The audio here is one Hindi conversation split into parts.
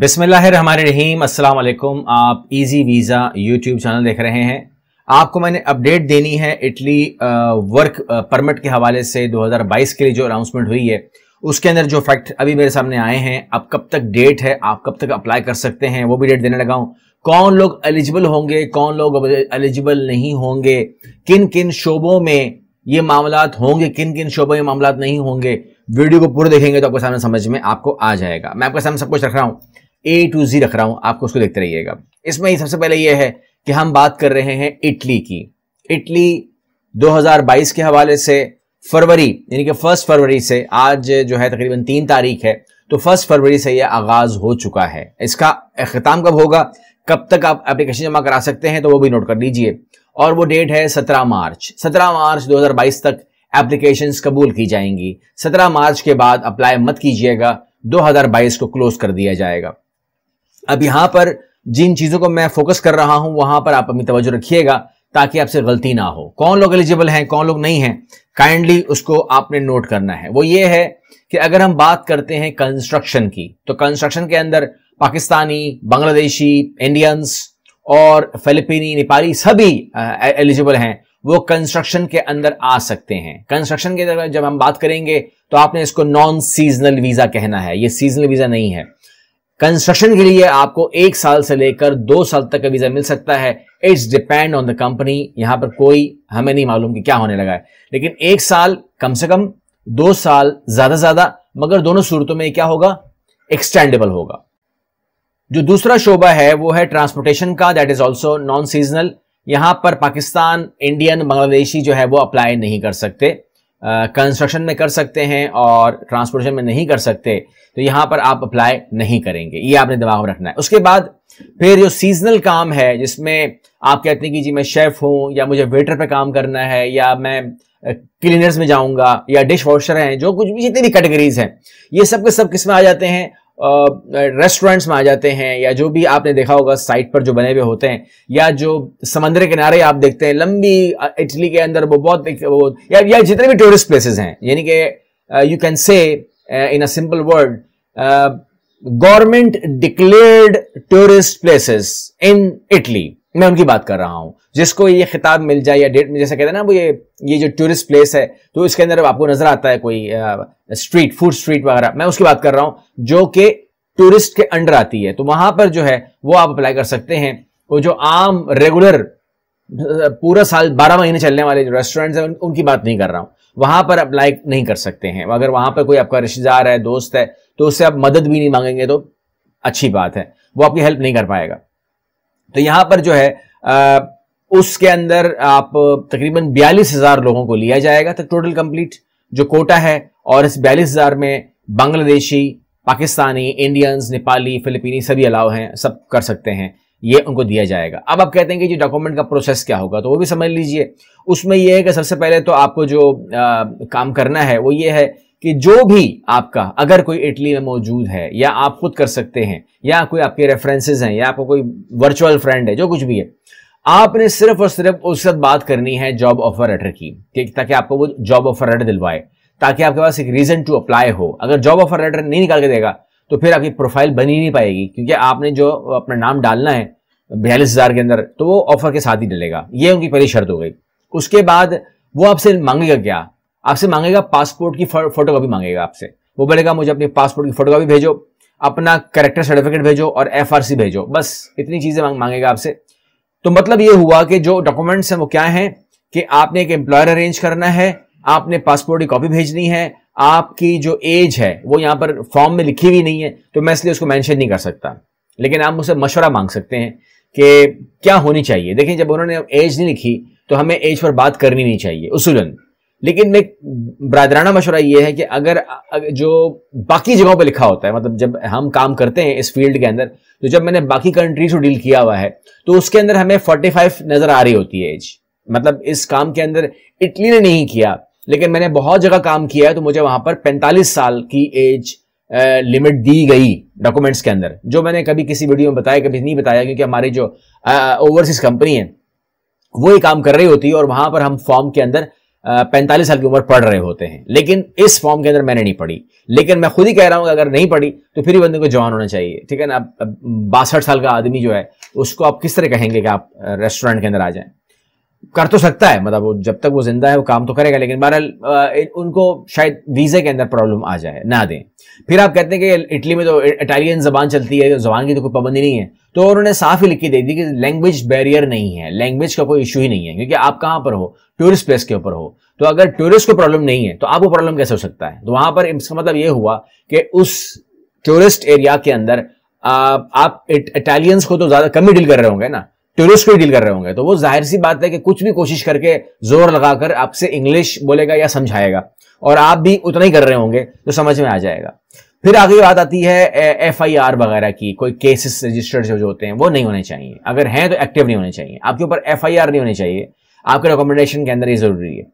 बिसमीम वालेकुम आप इजी वीज़ा यूट्यूब चैनल देख रहे हैं आपको मैंने अपडेट देनी है इटली वर्क परमिट के हवाले से 2022 के लिए जो अनाउंसमेंट हुई है उसके अंदर जो फैक्ट अभी मेरे सामने आए हैं अब कब तक डेट है आप कब तक अप्लाई कर सकते हैं वो भी डेट देने लगा हूँ कौन लोग एलिजिबल होंगे कौन लोग एलिजिबल नहीं होंगे किन किन शोबों में ये मामला होंगे किन किन शोबों में मामला नहीं होंगे वीडियो को पूरा देखेंगे तो आपको सामने समझ में आपको आ जाएगा मैं आपके सामने सब कुछ रख रहा हूँ ए टू जी रख रहा हूं आपको उसको देखते रहिएगा इसमें ही सबसे पहले यह है कि हम बात कर रहे हैं इटली की इटली 2022 के हवाले से फरवरी यानी कि फर्स्ट फरवरी से आज जो है तकरीबन तीन तारीख है तो फर्स्ट फरवरी से यह आगाज हो चुका है इसका अख्ताम कब होगा कब तक आप एप्लीकेशन जमा करा सकते हैं तो वो भी नोट कर लीजिए और वो डेट है सत्रह मार्च सत्रह मार्च 2022 तक एप्लीकेशन कबूल की जाएंगी सत्रह मार्च के बाद अप्लाई मत कीजिएगा 2022 को क्लोज कर दिया जाएगा अब यहां पर जिन चीजों को मैं फोकस कर रहा हूं वहां पर आप अपनी तवज्जो रखिएगा ताकि आपसे गलती ना हो कौन लोग एलिजिबल हैं कौन लोग नहीं हैं काइंडली उसको आपने नोट करना है वो ये है कि अगर हम बात करते हैं कंस्ट्रक्शन की तो कंस्ट्रक्शन के अंदर पाकिस्तानी बांग्लादेशी इंडियंस और फिलिपीनी नेपाली सभी एलिजिबल हैं वो कंस्ट्रक्शन के अंदर आ सकते हैं कंस्ट्रक्शन के अंदर जब हम बात करेंगे तो आपने इसको नॉन सीजनल वीजा कहना है ये सीजनल वीजा नहीं है कंस्ट्रक्शन के लिए आपको एक साल से लेकर दो साल तक का वीजा मिल सकता है it's depend on the company यहां पर कोई हमें नहीं मालूम कि क्या होने लगा है लेकिन एक साल कम से कम दो साल ज्यादा ज्यादा मगर दोनों सूरतों में क्या होगा एक्सटेंडेबल होगा जो दूसरा शोबा है वो है ट्रांसपोर्टेशन का that is also non seasonal यहां पर पाकिस्तान इंडियन बांग्लादेशी जो है वो अप्लाई नहीं कर सकते कंस्ट्रक्शन में कर सकते हैं और ट्रांसपोर्टेशन में नहीं कर सकते तो यहां पर आप अप्लाई नहीं करेंगे ये आपने दिमाग में रखना है उसके बाद फिर जो सीजनल काम है जिसमें आप कहते हैं कि जी मैं शेफ हूं या मुझे वेटर पे काम करना है या मैं क्लीनर्स में जाऊंगा या डिश वॉशर हैं जो कुछ भी जितनी भी कैटेगरीज हैं ये सब के सब किस में आ जाते हैं रेस्टोरेंट्स में आ जाते हैं या जो भी आपने देखा होगा साइट पर जो बने हुए होते हैं या जो समंदर किनारे आप देखते हैं लंबी इटली के अंदर वो बहुत वो, या, या जितने भी टूरिस्ट प्लेसेस हैं यानी कि you can say in a simple word government declared tourist places in Italy मैं उनकी बात कर रहा हूँ जिसको ये खिताब मिल जाए या डेट में जैसा कहते हैं ना वो ये ये जो टूरिस्ट प्लेस है तो इसके अंदर आपको नजर आता है कोई स्ट्रीट फूड स्ट्रीट वगैरह मैं उसकी बात कर रहा हूँ जो कि टूरिस्ट के अंडर आती है तो वहां पर जो है वो आप अप्लाई कर सकते हैं वो जो आम रेगुलर पूरा साल बारह महीने चलने वाले जो रेस्टोरेंट्स हैं उनकी बात नहीं कर रहा हूँ वहां पर अप्लाई नहीं कर सकते हैं अगर वहां पर कोई आपका रिश्तेदार है दोस्त है तो उससे आप मदद भी नहीं मांगेंगे तो अच्छी बात है वो आपकी हेल्प नहीं कर पाएगा तो यहां पर जो है आ, उसके अंदर आप तकरीबन बयालीस हजार लोगों को लिया जाएगा तो टोटल कंप्लीट जो कोटा है और इस बयालीस हजार में बांग्लादेशी पाकिस्तानी इंडियंस नेपाली फिलिपीनी सभी अलाव हैं सब कर सकते हैं ये उनको दिया जाएगा अब आप कहते हैं कि जो डॉक्यूमेंट का प्रोसेस क्या होगा तो वो भी समझ लीजिए उसमें यह है कि सबसे पहले तो आपको जो आ, काम करना है वो ये है कि जो भी आपका अगर कोई इटली में मौजूद है या आप खुद कर सकते हैं या कोई आपके रेफरेंसेस हैं या आपको कोई वर्चुअल फ्रेंड है जो कुछ भी है आपने सिर्फ और सिर्फ उस वक्त बात करनी है जॉब ऑफर लेटर की ताकि आपको वो जॉब ऑफर लेटर दिलवाए ताकि आपके पास एक रीजन टू अप्लाई हो अगर जॉब ऑफर लेटर नहीं निकाल के देगा तो फिर आपकी प्रोफाइल बनी नहीं पाएगी क्योंकि आपने जो अपना नाम डालना है बयालीस हजार के अंदर तो वो ऑफर के साथ ही डलेगा ये उनकी पहली शर्त हो गई उसके बाद वो आपसे मांगेगा क्या आपसे मांगेगा पासपोर्ट की फोटो कॉपी मांगेगा आपसे वो बोलेगा मुझे अपनी पासपोर्ट की फोटोकॉपी भेजो अपना करेक्टर सर्टिफिकेट भेजो और एफ भेजो बस इतनी चीजें मांग, मांगेगा आपसे तो मतलब ये हुआ कि जो डॉक्यूमेंट्स हैं वो क्या हैं कि आपने एक एम्प्लॉयर अरेंज करना है आपने पासपोर्ट की कॉपी भेजनी है आपकी जो एज है वो यहाँ पर फॉर्म में लिखी हुई नहीं है तो मैं इसलिए उसको मेंशन नहीं कर सकता लेकिन आप मुझसे मशवरा मांग सकते हैं कि क्या होनी चाहिए देखिए जब उन्होंने एज नहीं लिखी तो हमें एज पर बात करनी नहीं चाहिए उसूलन लेकिन मैं बरदराना मशुरा ये है कि अगर जो बाकी जगहों पे लिखा होता है मतलब जब हम काम करते हैं इस फील्ड के अंदर तो जब मैंने बाकी कंट्रीज को डील किया हुआ है तो उसके अंदर हमें 45 नज़र आ रही होती है एज मतलब इस काम के अंदर इटली ने नहीं किया लेकिन मैंने बहुत जगह काम किया है तो मुझे वहां पर पैंतालीस साल की एज लिमिट दी गई डॉक्यूमेंट्स के अंदर जो मैंने कभी किसी वीडियो में बताया कभी नहीं बताया क्योंकि हमारी जो ओवरसीज कंपनी है वो ये काम कर रही होती है और वहां पर हम फॉर्म के अंदर पैंतालीस साल की उम्र पढ़ रहे होते हैं लेकिन इस फॉर्म के अंदर मैंने नहीं पढ़ी लेकिन मैं खुद ही कह रहा हूँ अगर नहीं पढ़ी तो फिर भी बंदे को जवान होना चाहिए ठीक है ना अब बासठ साल का आदमी जो है उसको आप किस तरह कहेंगे कि आप रेस्टोरेंट के अंदर आ जाएं कर तो सकता है मतलब वो जब तक वो जिंदा है वो काम तो करेगा लेकिन बहरहाल उनको शायद वीज़े के अंदर प्रॉब्लम आ जाए ना दें फिर आप कहते हैं कि इटली में तो इटालियन जबान चलती है जबान की तो कोई पाबंदी नहीं है तो उन्होंने साफ ही लिखी दे दी कि लैंग्वेज बैरियर नहीं है लैंग्वेज का कोई इशू ही नहीं है क्योंकि आप कहाँ पर हो टूरिस्ट प्लेस के ऊपर हो तो अगर टूरिस्ट को प्रॉब्लम नहीं है तो आपको प्रॉब्लम कैसे हो सकता है तो वहां पर इसका मतलब ये हुआ कि उस टूरिस्ट एरिया के अंदर आप इटालियंस को तो ज़्यादा कम ही डील कर रहे होंगे ना टूरिस्ट को डील कर रहे होंगे तो वो जाहिर सी बात है कि कुछ भी कोशिश करके जोर लगाकर आपसे इंग्लिश बोलेगा या समझाएगा और आप भी उतना ही कर रहे होंगे तो समझ में आ जाएगा फिर आगे बात आती है एफ आई आर वगैरह की कोई केसेस रजिस्टर्ड जो होते हैं वो नहीं होने चाहिए अगर हैं तो एक्टिव नहीं होने चाहिए आपके ऊपर एफ आई आर नहीं होने चाहिए आपके रिकमेंडेशन के अंदर ये जरूरी है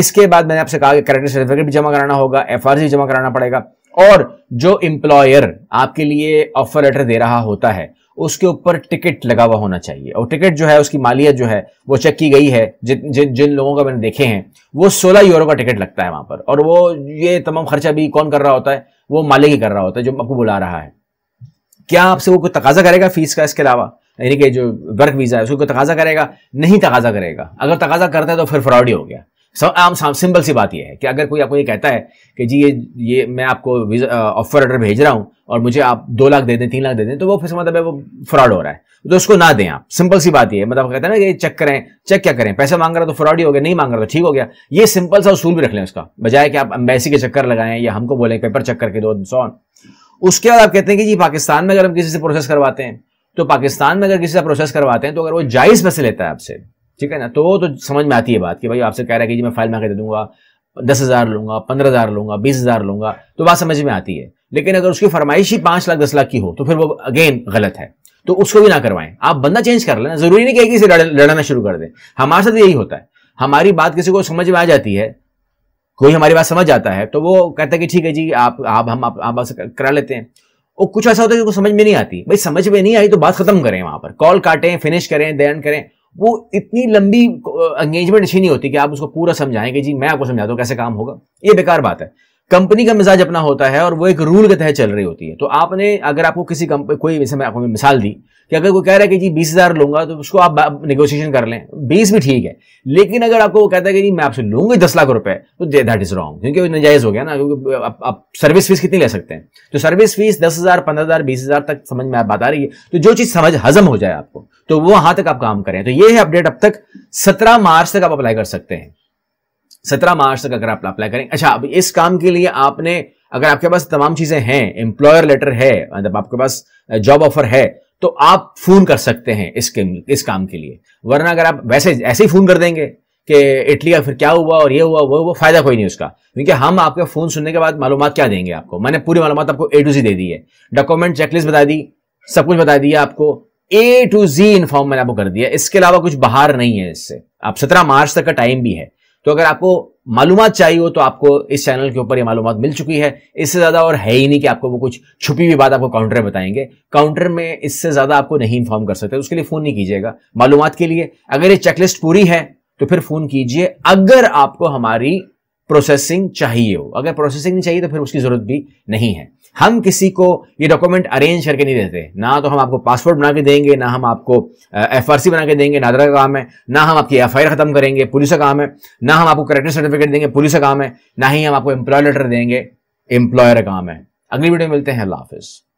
इसके बाद मैंने आपसे कहा कि करेक्टर सर्टिफिकेट भी जमा कराना होगा एफ आर जमा कराना पड़ेगा और जो एम्प्लॉयर आपके लिए ऑफर लेटर दे रहा होता है उसके ऊपर टिकट लगा हुआ होना चाहिए और टिकट जो है उसकी मालियत जो है वो चेक की गई है जिन जिन जिन लोगों का मैंने देखे हैं वो सोलह यूरो का टिकट लगता है वहां पर और वो ये तमाम खर्चा भी कौन कर रहा होता है वो मालिक ही कर रहा होता है जो आपको बुला रहा है क्या आपसे वो कोई तकाजा करेगा फीस का इसके अलावा यानी कि जो वर्क वीज़ा है उसको तकाजा करेगा नहीं तकाजा करेगा अगर तकाजा करता है तो फिर फ्रॉड ही हो गया आम साम सिंपल सी बात यह है कि अगर कोई आपको ये कहता है कि जी ये ये मैं आपको ऑफर ऑर्डर भेज रहा हूँ और मुझे आप दो लाख दे दें तीन लाख दे दें तो वो फिर मतलब वो फ्रॉड हो रहा है तो उसको ना दें आप सिंपल सी बात यह है मतलब कहते हैं ना ये चेक करें चेक क्या करें पैसा मांग रहा तो फ्रॉड ही हो गया नहीं मांग रहा तो ठीक हो गया ये सिंपल सा उसूल भी रख लें उसका बजाय कि आप अम्बेसी के चक्कर लगाएं या हमको बोलें पेपर चेक करके दो सौ उसके बाद आप कहते हैं कि जी पाकिस्तान में अगर हम किसी से प्रोसेस करवाते हैं तो पाकिस्तान में अगर किसी से प्रोसेस करवाते हैं तो अगर वो जायज़ पैसे लेता है आपसे ठीक है ना तो तो समझ में आती है बात कि भाई आपसे कह रहा है कि जी मैं फाइल मांग के दे दूंगा दस हज़ार लूंगा पंद्रह हज़ार लूंगा बीस हज़ार लूंगा तो बात समझ में आती है लेकिन अगर उसकी फरमाइश ही पांच लाख दस लाख की हो तो फिर वो अगेन गलत है तो उसको भी ना करवाएं आप बंदा चेंज कर लेना जरूरी नहीं कि इसे लड़ाना शुरू कर दें हमारे साथ यही होता है हमारी बात किसी को समझ में आ जाती है कोई हमारी बात समझ आता है तो वो कहता है कि ठीक है जी आप आप हम आप, आप करा लेते हैं और कुछ ऐसा होता है जिसको समझ में नहीं आती भाई समझ में नहीं आई तो बात खत्म करें वहां पर कॉल काटें फिनिश करें देन करें वो इतनी लंबी एंगेजमेंट अच्छी नहीं होती कि आप उसको पूरा समझाएं कि जी मैं आपको समझाता हूँ कैसे काम होगा ये बेकार बात है कंपनी का मिजाज अपना होता है और वो एक रूल के तहत चल रही होती है तो आपने अगर आपको किसी कंपनी कोई जैसे मैं आपको मिसाल दी कि अगर कोई कह रहा है कि जी बीस हज़ार लूंगा तो उसको आप निगोशिएशन कर लें बीस भी ठीक है लेकिन अगर आपको वो कहता है कि जी मैं आपसे लूंगी दस लाख रुपए तो दैट इज़ रॉन्ग क्योंकि वो नजायज़ हो गया ना क्योंकि आप, आप सर्विस फीस कितनी ले सकते हैं तो सर्विस फीस दस हज़ार पंद्रह हज़ार बीस हज़ार तक समझ में आप बता रही है तो जो चीज़ समझ हजम हो जाए आपको तो वो वहां तक आप काम करें तो ये है अपडेट अब तक सत्रह मार्च तक आप अप्लाई कर सकते हैं सत्रह मार्च तक अगर आप अप्लाई करें अच्छा अब इस काम के लिए आपने अगर आपके पास तमाम चीजें हैं एम्प्लॉयर लेटर है मतलब आपके पास जॉब ऑफर है तो आप फोन कर सकते हैं इस इस काम के लिए वरना अगर आप वैसे ऐसे ही फोन कर देंगे कि इटली का फिर क्या हुआ और ये हुआ वो वो फायदा कोई नहीं उसका क्योंकि हम आपके फोन सुनने के बाद मालूम क्या देंगे आपको मैंने पूरी मालूम आपको ए टू सी दे दी है डॉक्यूमेंट चेकलिस्ट बता दी सब कुछ बता दिया आपको ए टू जी इन्फॉर्म मैंने आपको कर दिया इसके अलावा कुछ बाहर नहीं है इससे आप सत्रह मार्च तक का टाइम भी है तो अगर आपको मालूम चाहिए हो तो आपको इस चैनल के ऊपर ये मालूम मिल चुकी है इससे ज्यादा और है ही नहीं कि आपको वो कुछ छुपी हुई बात आपको काउंटर में बताएंगे काउंटर में इससे ज्यादा आपको नहीं इन्फॉर्म कर सकते उसके लिए फोन नहीं कीजिएगा मालूम के लिए अगर ये चेकलिस्ट पूरी है तो फिर फोन कीजिए अगर आपको हमारी प्रोसेसिंग चाहिए हो अगर प्रोसेसिंग नहीं चाहिए तो फिर उसकी जरूरत भी नहीं है हम किसी को ये डॉक्यूमेंट अरेंज करके नहीं देते ना तो हम आपको पासपोर्ट बना के देंगे ना हम आपको एफ आर सी बना के देंगे नादरा का काम है ना हम आपकी एफ आई आर खत्म करेंगे पुलिस का काम है ना हम आपको करेक्टर सर्टिफिकेट देंगे पुलिस का काम है ना ही हम आपको एम्प्लॉय लेटर देंगे एम्प्लॉयर का काम है अगली वीडियो मिलते हैं अल्लाह हाफिज़